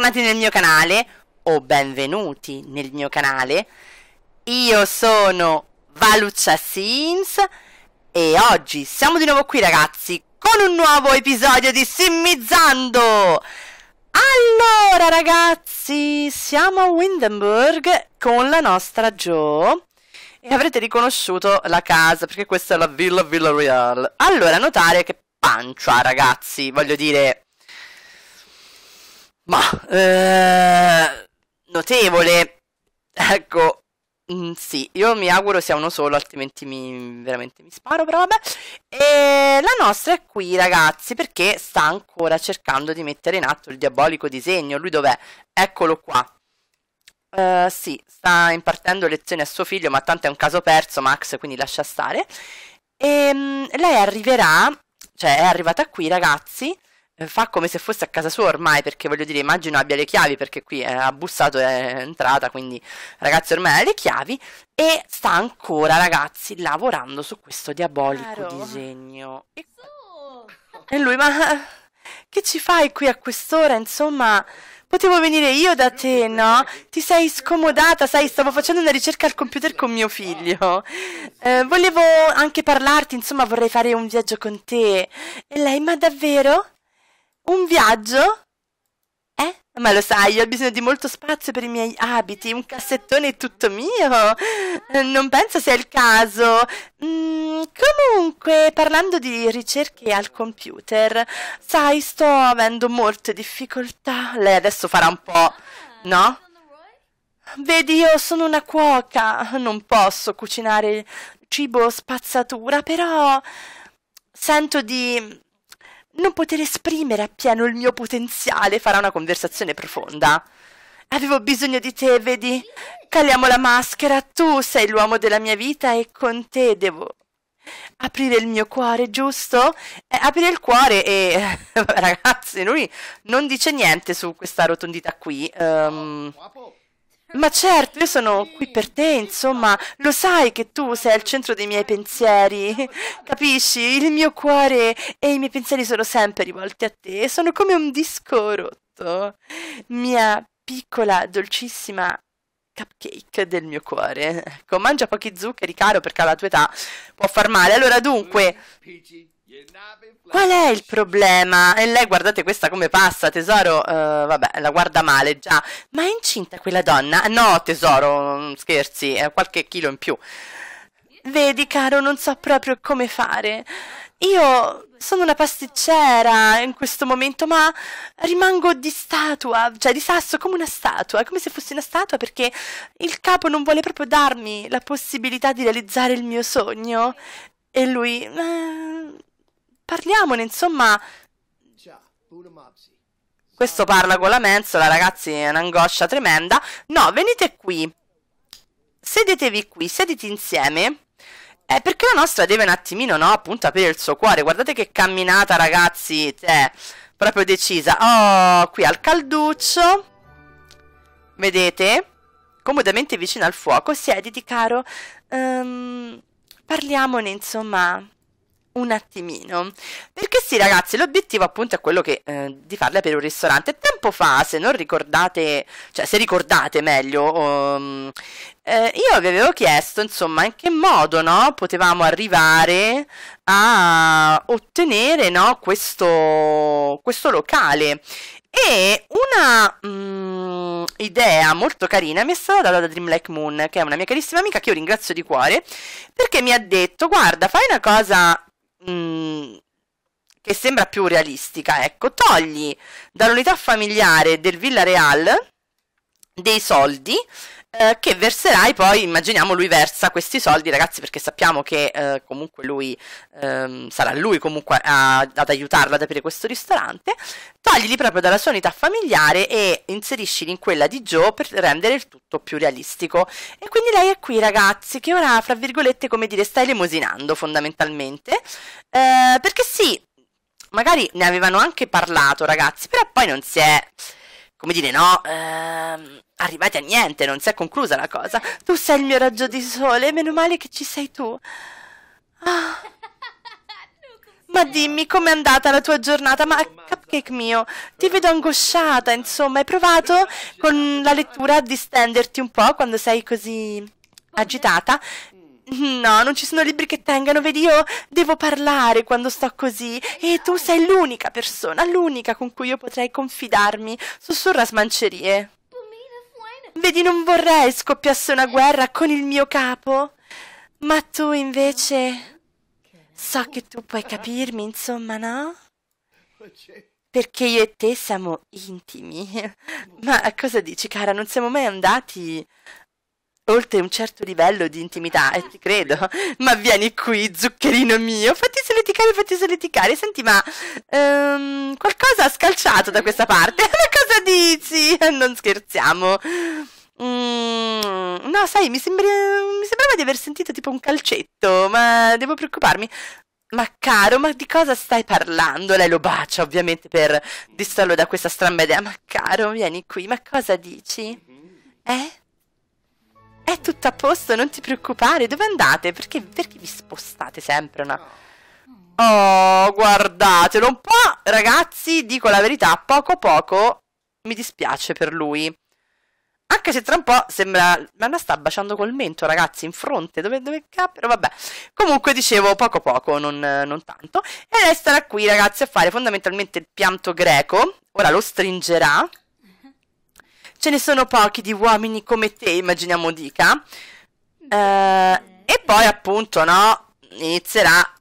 bentornati nel mio canale o benvenuti nel mio canale. Io sono Valuccia Sims e oggi siamo di nuovo qui ragazzi con un nuovo episodio di Simmizzando! Allora ragazzi, siamo a Windenburg con la nostra Jo e avrete riconosciuto la casa perché questa è la Villa Villa Real. Allora, notare che pancia ragazzi, voglio dire ma eh, notevole. Ecco, mm, sì, io mi auguro sia uno solo, altrimenti mi, veramente mi sparo, però vabbè. E la nostra è qui, ragazzi, perché sta ancora cercando di mettere in atto il diabolico disegno. Lui dov'è? Eccolo qua. Uh, sì, sta impartendo lezioni a suo figlio, ma tanto è un caso perso, Max, quindi lascia stare. E um, lei arriverà, cioè è arrivata qui, ragazzi, eh, fa come se fosse a casa sua ormai, perché voglio dire, immagino abbia le chiavi, perché qui ha bussato e è entrata, quindi ragazzi ormai ha le chiavi, e sta ancora, ragazzi, lavorando su questo diabolico Caro. disegno. E... e lui, ma che ci fai qui a quest'ora, insomma... Potevo venire io da te, no? Ti sei scomodata, sai, stavo facendo una ricerca al computer con mio figlio. Eh, volevo anche parlarti, insomma, vorrei fare un viaggio con te. E lei, ma davvero? Un viaggio? Eh? Ma lo sai, io ho bisogno di molto spazio per i miei abiti, un cassettone è tutto mio. Non penso sia il caso. Mm, comunque, parlando di ricerche al computer, sai, sto avendo molte difficoltà. Lei adesso farà un po', no? Vedi, io sono una cuoca, non posso cucinare cibo spazzatura, però sento di non poter esprimere appieno il mio potenziale farà una conversazione profonda. Avevo bisogno di te, vedi? Caliamo la maschera, tu sei l'uomo della mia vita e con te devo aprire il mio cuore, giusto? Eh, aprire il cuore e ragazzi, lui non dice niente su questa rotondità qui. Um, ma certo, io sono qui per te, insomma, lo sai che tu sei al centro dei miei pensieri, capisci? Il mio cuore e i miei pensieri sono sempre rivolti a te, sono come un disco rotto, mia piccola, dolcissima cupcake del mio cuore. Ecco, mangia pochi zuccheri, caro, perché alla tua età può far male. Allora, dunque... Qual è il problema? E lei, guardate questa come passa, tesoro. Uh, vabbè, la guarda male già. Ma è incinta quella donna? No, tesoro, mm, scherzi, è qualche chilo in più. Vedi, caro, non so proprio come fare. Io sono una pasticcera in questo momento, ma rimango di statua, cioè di sasso come una statua, come se fossi una statua perché il capo non vuole proprio darmi la possibilità di realizzare il mio sogno. E lui... Eh, Parliamone, insomma. Questo parla con la mensola, ragazzi, è un'angoscia tremenda. No, venite qui. Sedetevi qui, sediti insieme. Eh, perché la nostra deve un attimino, no, appunto, aprire il suo cuore. Guardate che camminata, ragazzi, te. Proprio decisa. Oh, qui al calduccio. Vedete? Comodamente vicino al fuoco. Siediti, caro. Um, parliamone, insomma un attimino. Perché sì, ragazzi, l'obiettivo appunto è quello che, eh, di farla per un ristorante. Tempo fa, se non ricordate, cioè se ricordate meglio, um, eh, io vi avevo chiesto, insomma, in che modo no, potevamo arrivare a ottenere no, questo, questo locale. E una um, idea molto carina mi è stata data da Dreamlike Moon, che è una mia carissima amica che io ringrazio di cuore, perché mi ha detto, guarda, fai una cosa Mm, che sembra più realistica, ecco, togli dall'unità familiare del Villa dei soldi eh, che verserai poi, immaginiamo lui versa questi soldi ragazzi perché sappiamo che eh, comunque lui, ehm, sarà lui comunque a, ad aiutarla ad aprire questo ristorante, toglili proprio dalla sua unità familiare e inseriscili in quella di Joe per rendere il tutto più realistico. E quindi lei è qui ragazzi, che ora fra virgolette come dire stai lemosinando fondamentalmente, eh, perché sì, magari ne avevano anche parlato ragazzi, però poi non si è come dire, no, ehm, arrivati a niente, non si è conclusa la cosa. Tu sei il mio raggio di sole, meno male che ci sei tu. Ah. Ma dimmi, com'è andata la tua giornata? Ma cupcake mio, ti vedo angosciata, insomma, hai provato con la lettura a distenderti un po' quando sei così agitata? No, non ci sono libri che tengano, vedi io devo parlare quando sto così e tu sei l'unica persona, l'unica con cui io potrei confidarmi, sussurra smancerie. Vedi, non vorrei scoppiasse una guerra con il mio capo, ma tu invece... So che tu puoi capirmi, insomma, no? Perché io e te siamo intimi. Ma cosa dici, cara? Non siamo mai andati oltre un certo livello di intimità, e eh, ti credo, ma vieni qui, zuccherino mio, fatti soleticare, fatti soleticare, senti, ma um, qualcosa ha scalciato da questa parte, ma cosa dici? Non scherziamo. Mm, no, sai, mi, sembra, mi sembrava di aver sentito tipo un calcetto, ma devo preoccuparmi. Ma caro, ma di cosa stai parlando? Lei lo bacia ovviamente per distrarlo da questa stramba idea. Ma caro, vieni qui, ma cosa dici? Mm-hmm. Eh? È tutto a posto, non ti preoccupare. Dove andate? Perché, perché vi spostate sempre una... Oh, guardatelo un po', ragazzi, dico la verità, poco poco mi dispiace per lui. Anche se tra un po' sembra... Ma la sta baciando col mento, ragazzi, in fronte. Dove, dove capiro? Vabbè. Comunque, dicevo, poco poco, non, non tanto. E resterà qui, ragazzi, a fare fondamentalmente il pianto greco. Ora lo stringerà ce ne sono pochi di uomini come te, immaginiamo dica. Mm. Eh, e poi appunto, no, inizierà.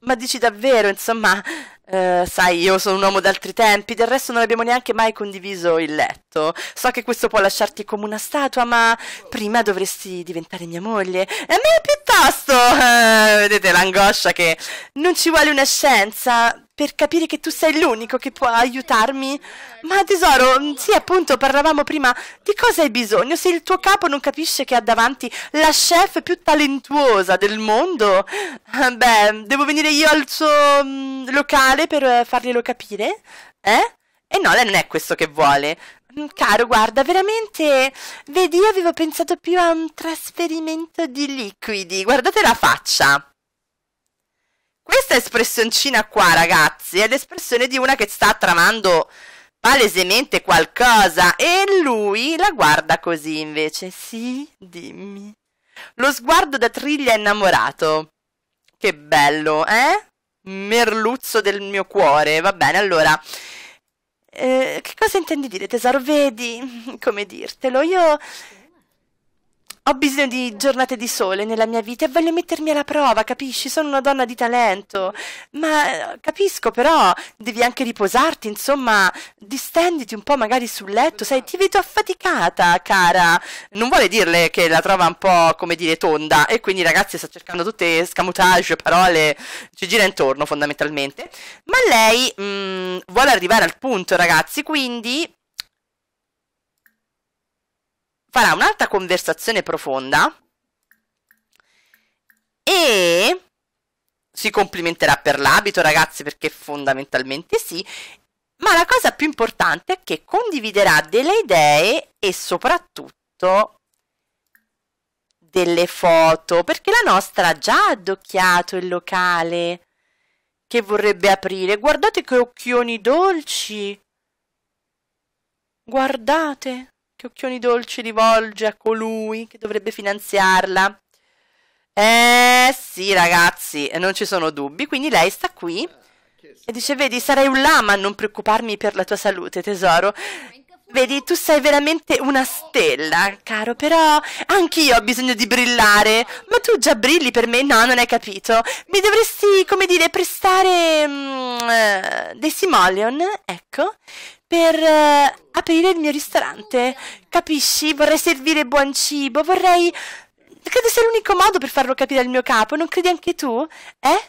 Ma dici davvero, insomma, eh, sai, io sono un uomo d'altri tempi, del resto non abbiamo neanche mai condiviso il letto. So che questo può lasciarti come una statua, ma prima dovresti diventare mia moglie. E a me piuttosto, eh, vedete l'angoscia che non ci vuole una scienza, per capire che tu sei l'unico che può aiutarmi? Ma tesoro, sì appunto, parlavamo prima, di cosa hai bisogno? Se il tuo capo non capisce che ha davanti la chef più talentuosa del mondo? Beh, devo venire io al suo mm, locale per farglielo capire? Eh? E no, lei non è questo che vuole. Caro, guarda, veramente, vedi, io avevo pensato più a un trasferimento di liquidi. Guardate la faccia. Questa espressioncina qua, ragazzi, è l'espressione di una che sta tramando palesemente qualcosa e lui la guarda così invece. Sì, dimmi. Lo sguardo da triglia innamorato. Che bello, eh? Merluzzo del mio cuore. Va bene, allora. Eh, che cosa intendi dire, tesoro? Vedi come dirtelo? Io ho bisogno di giornate di sole nella mia vita e voglio mettermi alla prova, capisci? Sono una donna di talento. Ma eh, capisco, però devi anche riposarti, insomma, distenditi un po' magari sul letto, sai, ti vedo affaticata, cara. Non vuole dirle che la trova un po', come dire, tonda e quindi ragazzi sta cercando tutte scamutage, parole, ci gira intorno fondamentalmente. Ma lei mh, mm, vuole arrivare al punto, ragazzi, quindi farà un'altra conversazione profonda e si complimenterà per l'abito, ragazzi, perché fondamentalmente sì, ma la cosa più importante è che condividerà delle idee e soprattutto delle foto, perché la nostra ha già addocchiato il locale che vorrebbe aprire. Guardate che occhioni dolci! Guardate! che occhioni dolci rivolge a colui che dovrebbe finanziarla. Eh sì, ragazzi, non ci sono dubbi. Quindi lei sta qui eh, e dice: Vedi, sarei un lama a non preoccuparmi per la tua salute, tesoro. Vedi, tu sei veramente una stella, caro, però anch'io ho bisogno di brillare. Ma tu già brilli per me? No, non hai capito. Mi dovresti, come dire, prestare mm, eh, dei simoleon, ecco, per uh, aprire il mio ristorante. Capisci? Vorrei servire buon cibo, vorrei... Credo sia l'unico modo per farlo capire al mio capo, non credi anche tu? Eh?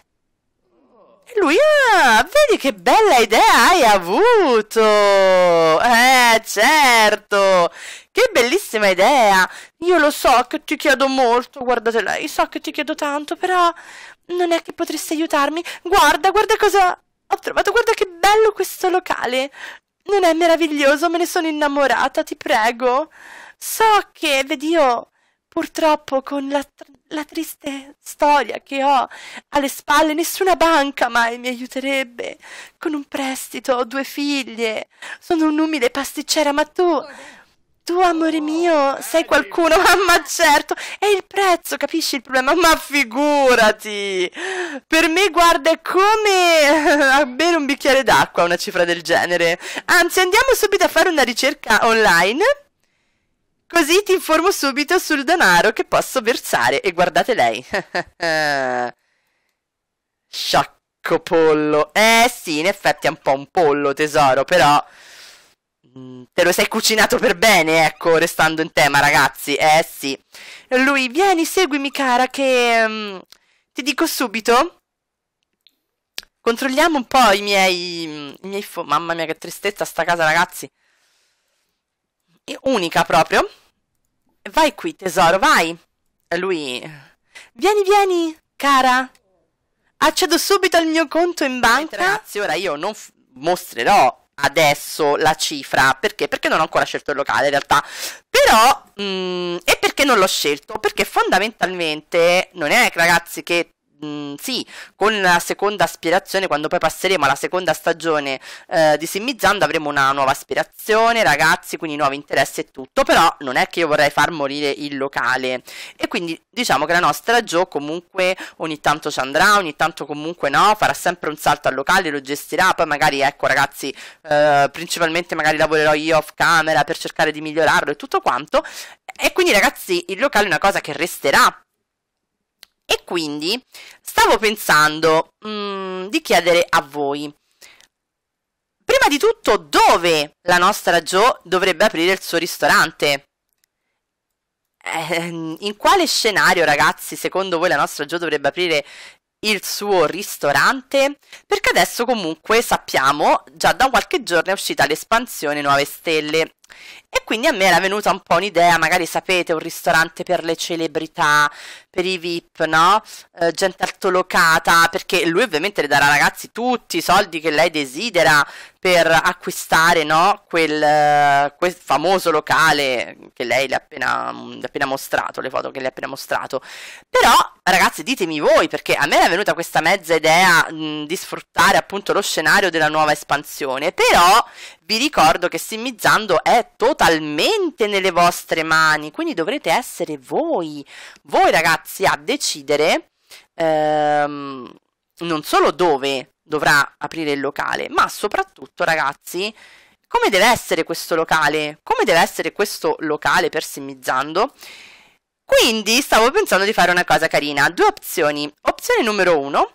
lui, ah, vedi che bella idea hai avuto! Eh, certo! Che bellissima idea! Io lo so che ti chiedo molto, guardate lei, so che ti chiedo tanto, però non è che potresti aiutarmi? Guarda, guarda cosa ho trovato, guarda che bello questo locale! Non è meraviglioso, me ne sono innamorata, ti prego! So che, vedi, io purtroppo con la la triste storia che ho alle spalle, nessuna banca mai mi aiuterebbe. Con un prestito ho due figlie, sono un'umile pasticcera, ma tu... Tu, amore oh, mio, sei qualcuno, ma certo, è il prezzo, capisci il problema? Ma figurati! Per me, guarda, è come bere un bicchiere d'acqua, una cifra del genere. Anzi, andiamo subito a fare una ricerca online Così ti informo subito sul denaro che posso versare. E guardate lei. Sciacco pollo. Eh sì, in effetti è un po' un pollo, tesoro, però... Mm, te lo sei cucinato per bene, ecco, restando in tema, ragazzi. Eh sì. Lui, vieni, seguimi, cara, che... Um, ti dico subito. Controlliamo un po' i miei... I miei Mamma mia, che tristezza sta casa, ragazzi. È Unica proprio. Vai qui, tesoro, vai. lui. Vieni, vieni, cara. Accedo subito al mio conto in banca. Ragazzi, ora io non mostrerò adesso la cifra perché? Perché non ho ancora scelto il locale in realtà. Però mh, mm, e perché non l'ho scelto? Perché fondamentalmente non è ragazzi che Mm, sì, con la seconda aspirazione, quando poi passeremo alla seconda stagione eh, di Simmizzando, avremo una nuova aspirazione, ragazzi, quindi nuovi interessi e tutto. Però non è che io vorrei far morire il locale. E quindi diciamo che la nostra Joe comunque ogni tanto ci andrà, ogni tanto comunque no, farà sempre un salto al locale, lo gestirà. Poi magari, ecco ragazzi, eh, principalmente magari lavorerò io off camera per cercare di migliorarlo e tutto quanto. E quindi ragazzi, il locale è una cosa che resterà e quindi stavo pensando mh, mm, di chiedere a voi, prima di tutto, dove la nostra Jo dovrebbe aprire il suo ristorante? Ehm, in quale scenario, ragazzi, secondo voi la nostra Jo dovrebbe aprire il suo ristorante? Perché adesso comunque sappiamo, già da qualche giorno è uscita l'espansione Nuove Stelle e quindi a me era venuta un po' un'idea, magari sapete, un ristorante per le celebrità, per i VIP, no? Eh, gente altolocata, perché lui ovviamente le darà ragazzi tutti i soldi che lei desidera per acquistare, no? Quel, eh, quel famoso locale che lei le ha appena, mm, appena, mostrato, le foto che le ha appena mostrato. Però, ragazzi, ditemi voi, perché a me era venuta questa mezza idea mh, mm, di sfruttare appunto lo scenario della nuova espansione, però vi ricordo che simmizzando è totalmente nelle vostre mani, quindi dovrete essere voi, voi ragazzi, a decidere ehm, non solo dove dovrà aprire il locale, ma soprattutto ragazzi come deve essere questo locale, come deve essere questo locale per simmizzando. Quindi stavo pensando di fare una cosa carina, due opzioni. Opzione numero uno,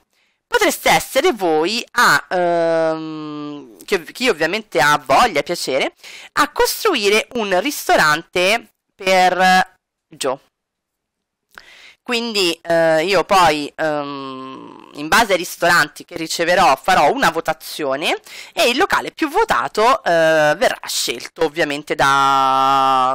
potreste essere voi a, ehm, chi, chi ovviamente ha voglia, piacere, a costruire un ristorante per Joe. Quindi eh, io poi, ehm, in base ai ristoranti che riceverò, farò una votazione e il locale più votato eh, verrà scelto ovviamente da,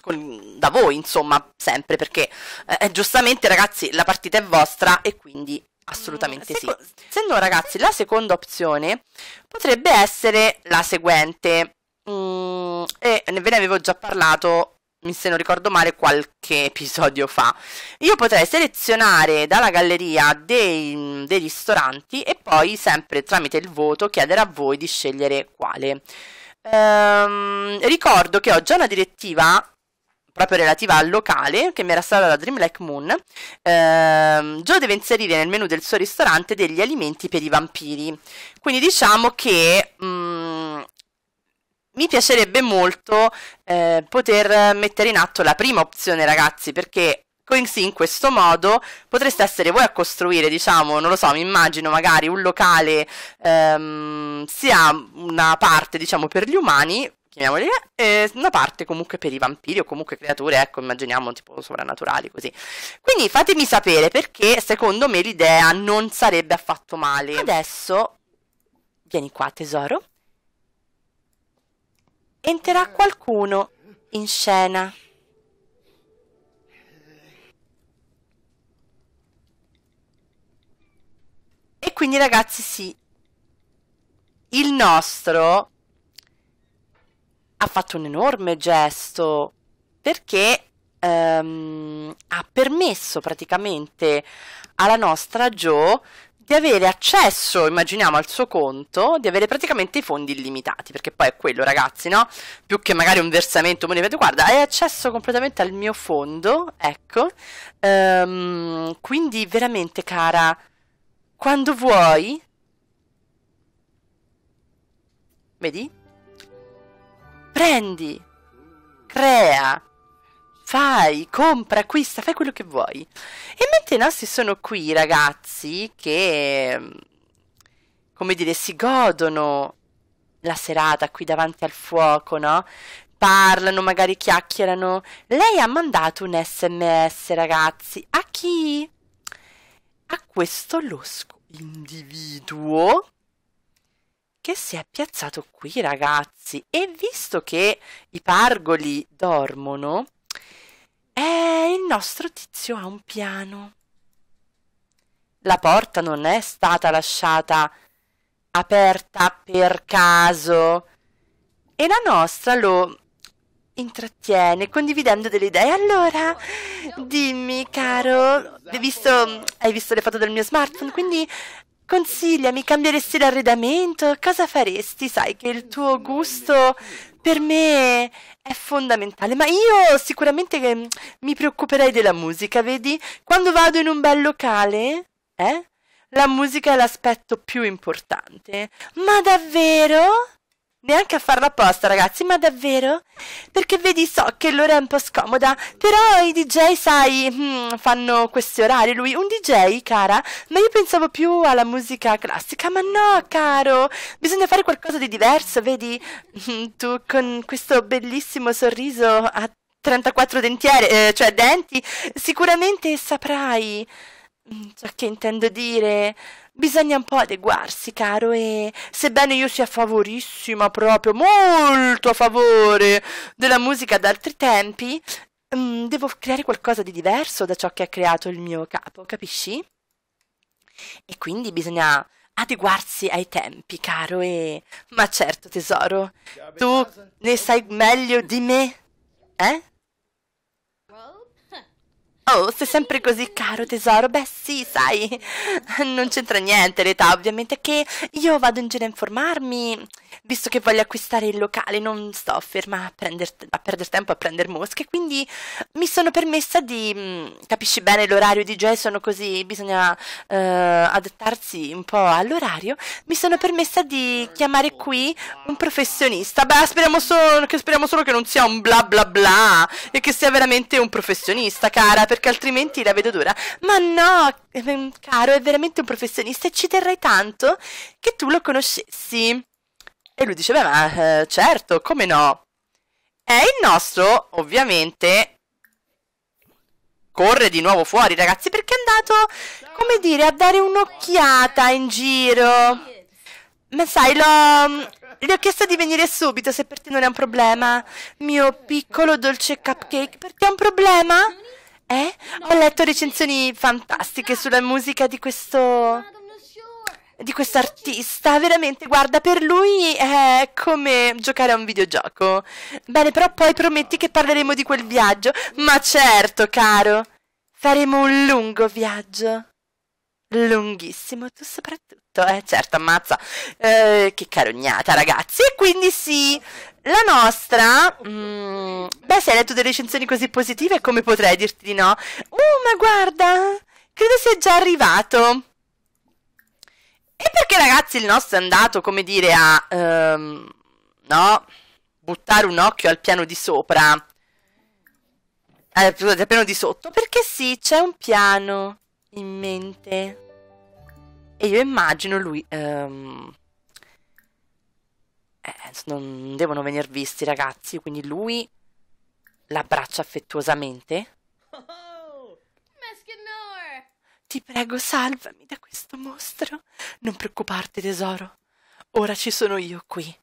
con, da voi, insomma, sempre perché eh, eh giustamente ragazzi la partita è vostra e quindi Assolutamente mm, sì. Se no, ragazzi, la seconda opzione potrebbe essere la seguente. Mm, e ve ne avevo già parlato, se non ricordo male, qualche episodio fa. Io potrei selezionare dalla galleria dei, dei ristoranti e poi, sempre tramite il voto, chiedere a voi di scegliere quale. Ehm, ricordo che ho già una direttiva proprio relativa al locale che mi era stata da Dreamlack Moon, ehm, Joe deve inserire nel menu del suo ristorante degli alimenti per i vampiri. Quindi diciamo che mh, mm, mi piacerebbe molto eh, poter mettere in atto la prima opzione, ragazzi, perché così in questo modo potreste essere voi a costruire, diciamo, non lo so, mi immagino magari un locale ehm, sia una parte, diciamo, per gli umani, chiamiamoli, eh, una parte comunque per i vampiri o comunque creature, ecco, immaginiamo tipo sovrannaturali così. Quindi fatemi sapere perché secondo me l'idea non sarebbe affatto male. Adesso vieni qua, tesoro. Entrerà qualcuno in scena. E quindi ragazzi sì, il nostro ha fatto un enorme gesto perché ehm, ha permesso praticamente alla nostra Joe di avere accesso, immaginiamo, al suo conto, di avere praticamente i fondi illimitati, perché poi è quello, ragazzi, no? Più che magari un versamento, mi ripeto, guarda, hai accesso completamente al mio fondo, ecco. Ehm, quindi veramente, cara, quando vuoi... Vedi? Prendi, crea, fai, compra, acquista, fai quello che vuoi. E mentre i nostri sono qui, ragazzi, che, mm, come dire, si godono la serata qui davanti al fuoco, no? Parlano, magari chiacchierano. Lei ha mandato un sms, ragazzi. A chi? A questo losco individuo che si è piazzato qui, ragazzi. E visto che i pargoli dormono, eh, il nostro tizio ha un piano. La porta non è stata lasciata aperta per caso e la nostra lo intrattiene condividendo delle idee. Allora, dimmi, caro, hai visto, hai visto le foto del mio smartphone? Quindi Consigliami, cambieresti l'arredamento? Cosa faresti? Sai che il tuo gusto per me è fondamentale, ma io sicuramente mi preoccuperei della musica, vedi? Quando vado in un bel locale, eh? La musica è l'aspetto più importante. Ma davvero? Neanche a farlo apposta, ragazzi, ma davvero? Perché vedi, so che l'ora è un po' scomoda, però i DJ, sai, mm, fanno questi orari. Lui, un DJ, cara? Ma io pensavo più alla musica classica, ma no, caro! Bisogna fare qualcosa di diverso, vedi? Mm, tu con questo bellissimo sorriso a 34 dentiere, eh, cioè denti, sicuramente saprai mm, ciò che intendo dire. Bisogna un po' adeguarsi, caro, e sebbene io sia favorissima proprio, molto a favore della musica d'altri tempi, mh, mm, devo creare qualcosa di diverso da ciò che ha creato il mio capo, capisci? E quindi bisogna adeguarsi ai tempi, caro, e... Ma certo, tesoro, tu ne sai meglio di me, eh? Oh, sei sempre così caro tesoro. Beh, sì, sai, non c'entra niente l'età, ovviamente che io vado in giro a informarmi visto che voglio acquistare il locale non sto ferma a, prender, a perdere tempo a prendere mosche, quindi mi sono permessa di... Mh, mm, capisci bene l'orario di Jay, sono così bisogna eh, adattarsi un po' all'orario, mi sono permessa di chiamare qui un professionista. Beh, speriamo, solo che, speriamo solo che non sia un bla bla bla e che sia veramente un professionista, cara, perché altrimenti la vedo dura. Ma no, ehm, caro, è veramente un professionista e ci terrei tanto che tu lo conoscessi. E lui dice, beh, ma eh, certo, come no? E il nostro, ovviamente, corre di nuovo fuori, ragazzi, perché è andato, come dire, a dare un'occhiata in giro. Ma sai, Gli ho chiesto di venire subito, se per te non è un problema. Mio piccolo dolce cupcake, per te è un problema? Eh? Ho letto recensioni fantastiche sulla musica di questo di quest'artista, veramente, guarda, per lui è come giocare a un videogioco. Bene, però poi prometti che parleremo di quel viaggio. Ma certo, caro, faremo un lungo viaggio. Lunghissimo, tu soprattutto, eh, certo, ammazza. Eh, che carognata, ragazzi. E quindi sì, la nostra... Mm, beh, se hai letto delle recensioni così positive, come potrei dirti di no? Uh, ma guarda, credo sia già arrivato. E perché ragazzi il nostro è andato, come dire, a... Ehm, no? Buttare un occhio al piano di sopra. Eh, scusate, al piano di sotto. Perché sì, c'è un piano in mente. E io immagino lui... Ehm, eh, non devono venir visti ragazzi, quindi lui l'abbraccia affettuosamente. Oh, oh, oh. Ti prego, salvami da questo mostro? Non preoccuparti, tesoro. Ora ci sono io qui.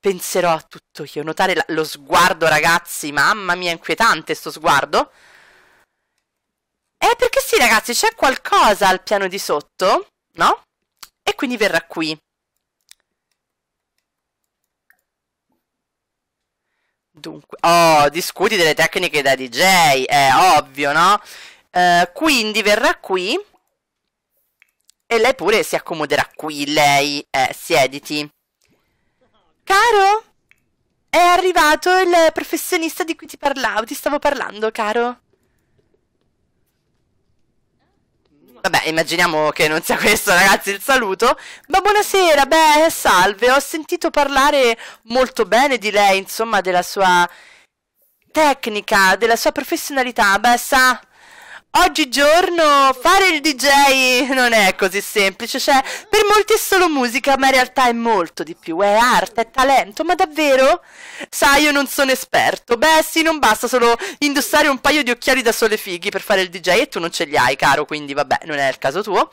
Penserò a tutto io. Notare la... lo sguardo, ragazzi. Mamma mia, inquietante sto sguardo. Eh, perché sì, ragazzi, c'è qualcosa al piano di sotto, no? E quindi verrà qui. Dunque, oh, discuti delle tecniche da DJ, è ovvio, no? Eh, quindi verrà qui e lei pure si accomoderà qui, lei. Eh, siediti. Caro? È arrivato il professionista di cui ti parlavo, ti stavo parlando, caro. Vabbè, immaginiamo che non sia questo, ragazzi, il saluto. Ma buonasera, beh, salve. Ho sentito parlare molto bene di lei, insomma, della sua tecnica, della sua professionalità. Beh, sa, Oggigiorno fare il DJ non è così semplice, cioè per molti è solo musica, ma in realtà è molto di più, è arte, è talento, ma davvero? Sai, io non sono esperto. Beh, sì, non basta solo indossare un paio di occhiali da sole fighi per fare il DJ e tu non ce li hai, caro, quindi vabbè, non è il caso tuo.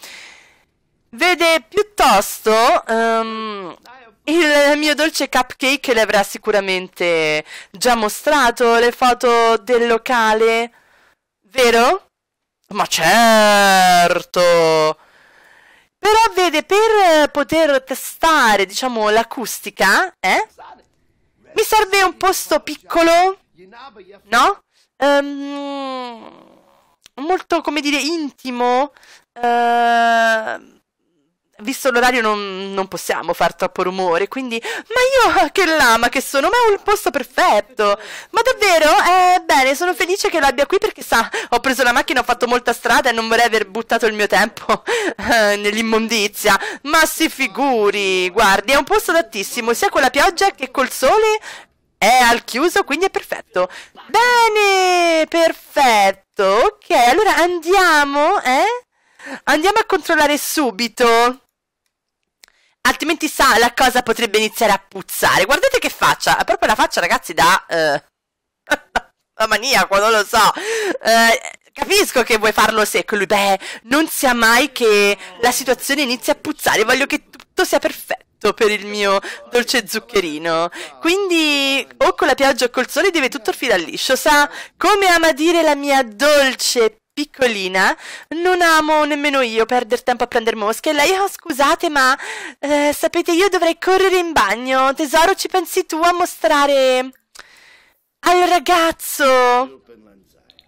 Vede piuttosto um, il mio dolce cupcake le avrà sicuramente già mostrato le foto del locale, vero? Ma certo! Però vede, per poter testare, diciamo, l'acustica, eh? Mi serve un posto piccolo, no? Um, molto, come dire, intimo. Uh, visto l'orario non, non, possiamo far troppo rumore, quindi... Ma io che lama che sono, ma è un posto perfetto! Ma davvero? Eh, bene, sono felice che l'abbia qui perché sa, ho preso la macchina, ho fatto molta strada e non vorrei aver buttato il mio tempo eh, nell'immondizia. Ma si figuri, guardi, è un posto adattissimo, sia con la pioggia che col sole... È al chiuso, quindi è perfetto. Bene, perfetto. Ok, allora andiamo, eh? Andiamo a controllare subito. Altrimenti sa, la cosa potrebbe iniziare a puzzare. Guardate che faccia. È proprio una faccia, ragazzi, da... Eh... da maniaco, non lo so. Eh, capisco che vuoi farlo secco. Lui, beh, non sia mai che la situazione inizi a puzzare. Voglio che tutto sia perfetto per il mio dolce zuccherino. Quindi o con la pioggia o col sole deve tutto filo al liscio, sa? Come ama dire la mia dolce piccolina, non amo nemmeno io perdere tempo a prendere mosche. lei, oh scusate, ma eh, sapete, io dovrei correre in bagno. Tesoro, ci pensi tu a mostrare al ragazzo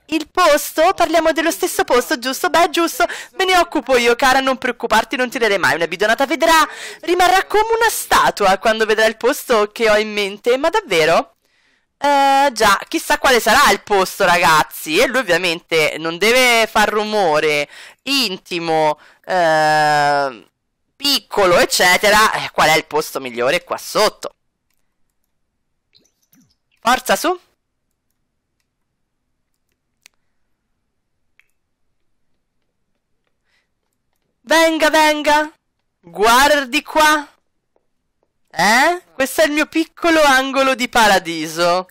il posto? Parliamo dello stesso posto, giusto? Beh, giusto, me ne occupo io, cara, non preoccuparti, non tirerei mai una bidonata. Vedrà, rimarrà come una statua quando vedrà il posto che ho in mente, ma davvero? Eh, già, chissà quale sarà il posto, ragazzi. E lui ovviamente non deve far rumore, intimo, eh, piccolo, eccetera. Eh, qual è il posto migliore qua sotto? Forza su. Venga, venga. Guardi qua. Eh? Questo è il mio piccolo angolo di paradiso.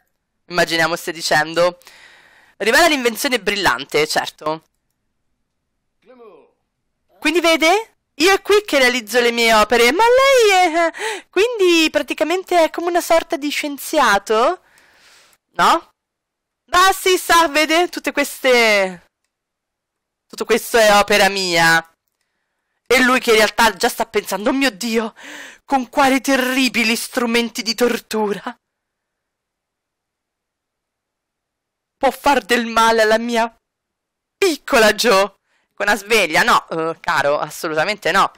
Immaginiamo stia dicendo. Rivela l'invenzione brillante, certo. Quindi vede? Io è qui che realizzo le mie opere, ma lei è... Quindi praticamente è come una sorta di scienziato? No? Ah si sa, vede? Tutte queste... Tutto questo è opera mia. E lui che in realtà già sta pensando, oh mio Dio, con quali terribili strumenti di tortura. può far del male alla mia piccola Joe. Con una sveglia, no, uh, caro, assolutamente no.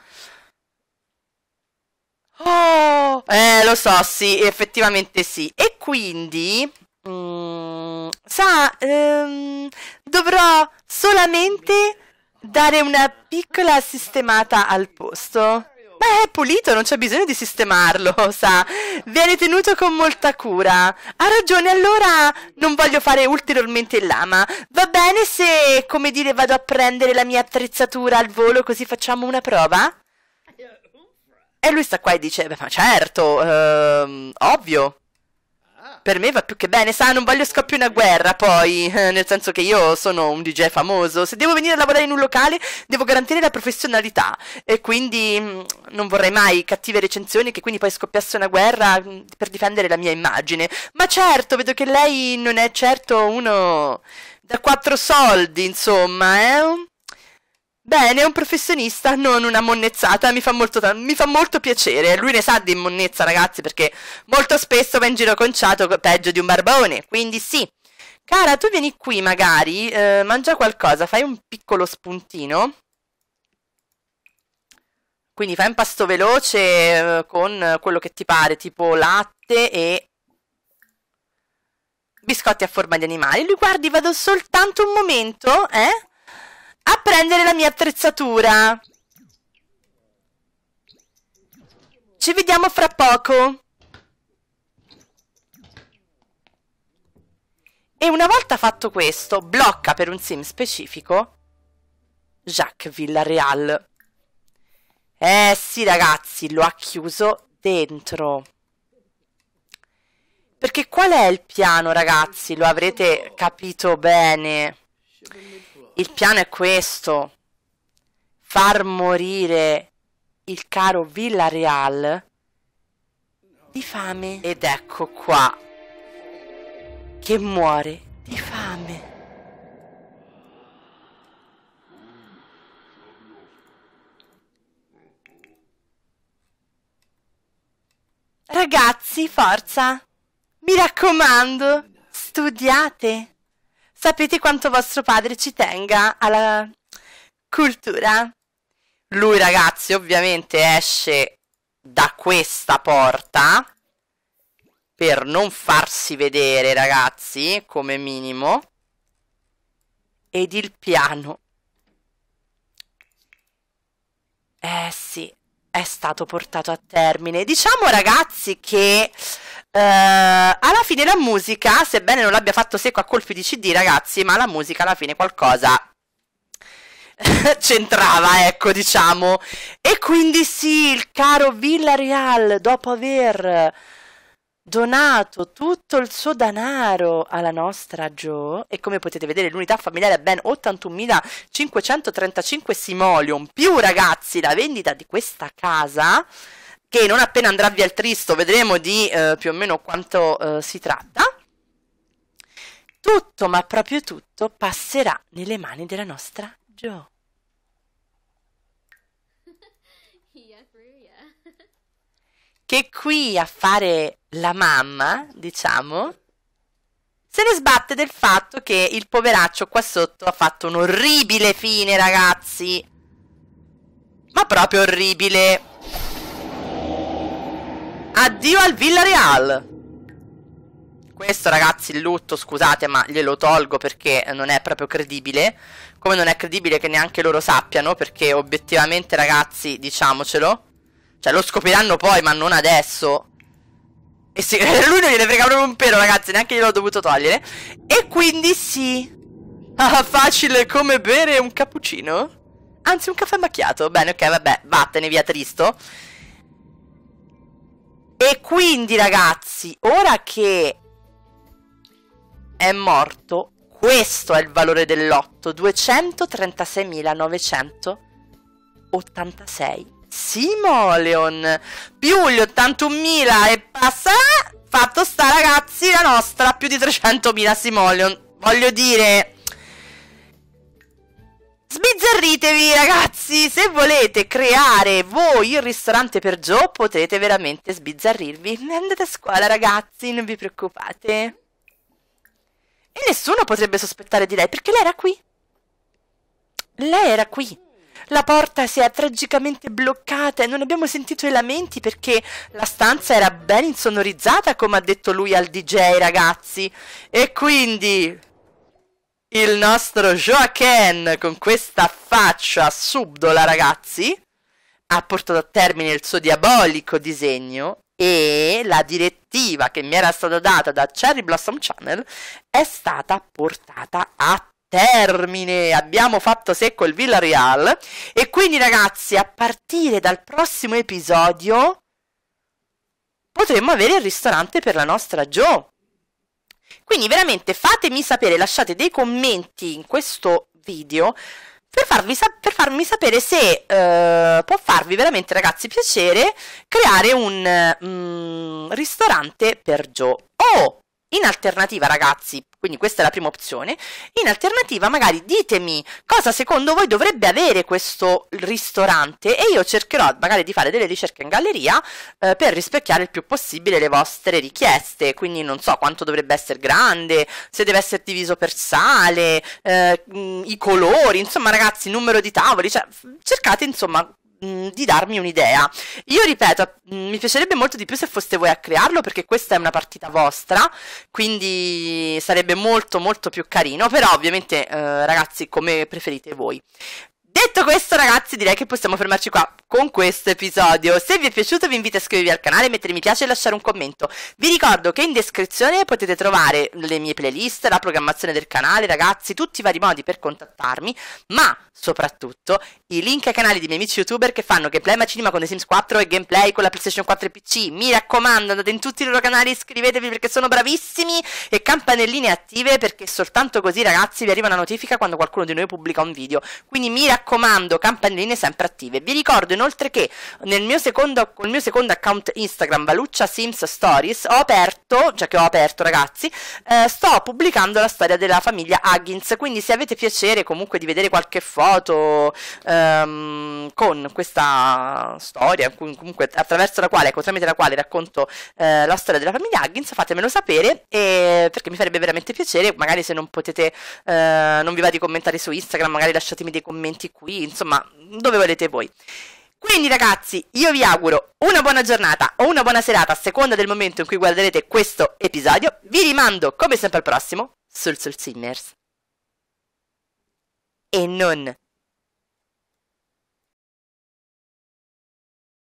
Oh, eh, lo so, sì, effettivamente sì. E quindi, mm, sa, um, dovrò solamente dare una piccola sistemata al posto. Beh, è pulito, non c'è bisogno di sistemarlo, sa. Viene tenuto con molta cura. Ha ragione, allora non voglio fare ulteriormente il lama. Va bene se, come dire, vado a prendere la mia attrezzatura al volo così facciamo una prova? E lui sta qua e dice, beh, ma certo, ehm, ovvio. Per me va più che bene, sa, non voglio scoppiare una guerra poi, eh, nel senso che io sono un DJ famoso, se devo venire a lavorare in un locale devo garantire la professionalità e quindi mm, non vorrei mai cattive recensioni che quindi poi scoppiasse una guerra mm, per difendere la mia immagine. Ma certo, vedo che lei non è certo uno da quattro soldi, insomma, eh? Bene, un professionista, non una monnezzata, mi fa, molto, mi fa molto piacere. Lui ne sa di monnezza, ragazzi, perché molto spesso va in giro conciato peggio di un barbone. quindi sì. Cara, tu vieni qui magari, eh, mangia qualcosa, fai un piccolo spuntino. Quindi fai un pasto veloce eh, con quello che ti pare, tipo latte e biscotti a forma di animali. Lui, guardi, vado soltanto un momento, eh? a prendere la mia attrezzatura. Ci vediamo fra poco. E una volta fatto questo, blocca per un sim specifico Jacques Villarreal. Eh sì ragazzi, lo ha chiuso dentro. Perché qual è il piano ragazzi? Lo avrete capito bene. Il piano è questo. Far morire il caro Villarreal di fame. Ed ecco qua che muore di fame. Ragazzi, forza! Mi raccomando, studiate! Sapete quanto vostro padre ci tenga alla cultura? Lui, ragazzi, ovviamente esce da questa porta per non farsi vedere, ragazzi, come minimo. Ed il piano. Eh sì, è stato portato a termine. Diciamo, ragazzi, che Uh, alla fine la musica, sebbene non l'abbia fatto secco a colpi di CD, ragazzi, ma la musica alla fine qualcosa c'entrava, ecco, diciamo. E quindi sì, il caro Villarreal, dopo aver donato tutto il suo danaro alla nostra Joe e come potete vedere l'unità familiare è ben 81.535 simoleon più ragazzi la vendita di questa casa che non appena andrà via il tristo vedremo di eh, più o meno quanto eh, si tratta, tutto, ma proprio tutto, passerà nelle mani della nostra Jo. Che qui a fare la mamma, diciamo, se ne sbatte del fatto che il poveraccio qua sotto ha fatto un'orribile fine, ragazzi. Ma proprio orribile. Addio al Villarreal! Questo ragazzi il lutto, scusate ma glielo tolgo perché non è proprio credibile Come non è credibile che neanche loro sappiano perché obiettivamente ragazzi diciamocelo Cioè lo scopriranno poi ma non adesso E se, lui non gliene frega proprio un pelo ragazzi neanche gliel'ho dovuto togliere E quindi sì ah, facile come bere un cappuccino Anzi un caffè macchiato Bene ok vabbè vattene via Tristo e quindi ragazzi, ora che è morto, questo è il valore dell'otto, 236.986 simoleon, più gli 81.000 e passa, fatto sta ragazzi la nostra più di 300.000 simoleon, voglio dire... Sbizzarritevi ragazzi, se volete creare voi il ristorante per Joe potete veramente sbizzarrirvi. Andate a scuola ragazzi, non vi preoccupate. E nessuno potrebbe sospettare di lei perché lei era qui. Lei era qui. La porta si è tragicamente bloccata e non abbiamo sentito i lamenti perché la stanza era ben insonorizzata, come ha detto lui al DJ, ragazzi. E quindi il nostro Joaquin con questa faccia subdola, ragazzi, ha portato a termine il suo diabolico disegno e la direttiva che mi era stata data da Cherry Blossom Channel è stata portata a termine. Abbiamo fatto secco il Villarreal e quindi ragazzi, a partire dal prossimo episodio potremo avere il ristorante per la nostra Joe. Quindi veramente fatemi sapere, lasciate dei commenti in questo video per, sa per farmi sapere se eh, può farvi veramente ragazzi piacere creare un mm, ristorante per Joe. O in alternativa ragazzi quindi questa è la prima opzione. In alternativa, magari ditemi cosa secondo voi dovrebbe avere questo ristorante e io cercherò magari di fare delle ricerche in galleria eh, per rispecchiare il più possibile le vostre richieste. Quindi non so quanto dovrebbe essere grande, se deve essere diviso per sale, eh, mm, i colori, insomma ragazzi, numero di tavoli, cioè cercate insomma Mm, di darmi un'idea. Io ripeto, mm, mi piacerebbe molto di più se foste voi a crearlo perché questa è una partita vostra, quindi sarebbe molto molto più carino, però ovviamente eh, ragazzi come preferite voi. Detto questo, ragazzi, direi che possiamo fermarci qua con questo episodio. Se vi è piaciuto, vi invito a iscrivervi al canale, mettere mi piace e lasciare un commento. Vi ricordo che in descrizione potete trovare le mie playlist, la programmazione del canale, ragazzi, tutti i vari modi per contattarmi, ma soprattutto i link ai canali dei miei amici youtuber che fanno gameplay macinema con The Sims 4 e gameplay con la PlayStation 4 e PC. Mi raccomando, andate in tutti i loro canali, iscrivetevi perché sono bravissimi e campanelline attive perché soltanto così, ragazzi, vi arriva una notifica quando qualcuno di noi pubblica un video. Quindi mi raccomando raccomando, campanelline sempre attive. Vi ricordo inoltre che nel mio secondo, col mio secondo account Instagram, Valuccia Sims Stories, ho aperto, cioè che ho aperto ragazzi, eh, sto pubblicando la storia della famiglia Huggins, quindi se avete piacere comunque di vedere qualche foto ehm, con questa storia, comunque attraverso la quale, ecco, tramite la quale racconto eh, la storia della famiglia Huggins, fatemelo sapere e, perché mi farebbe veramente piacere, magari se non potete, eh, non vi va di commentare su Instagram, magari lasciatemi dei commenti qui, insomma, dove volete voi. Quindi ragazzi, io vi auguro una buona giornata o una buona serata a seconda del momento in cui guarderete questo episodio. Vi rimando come sempre al prossimo sul Soul Sinners. E non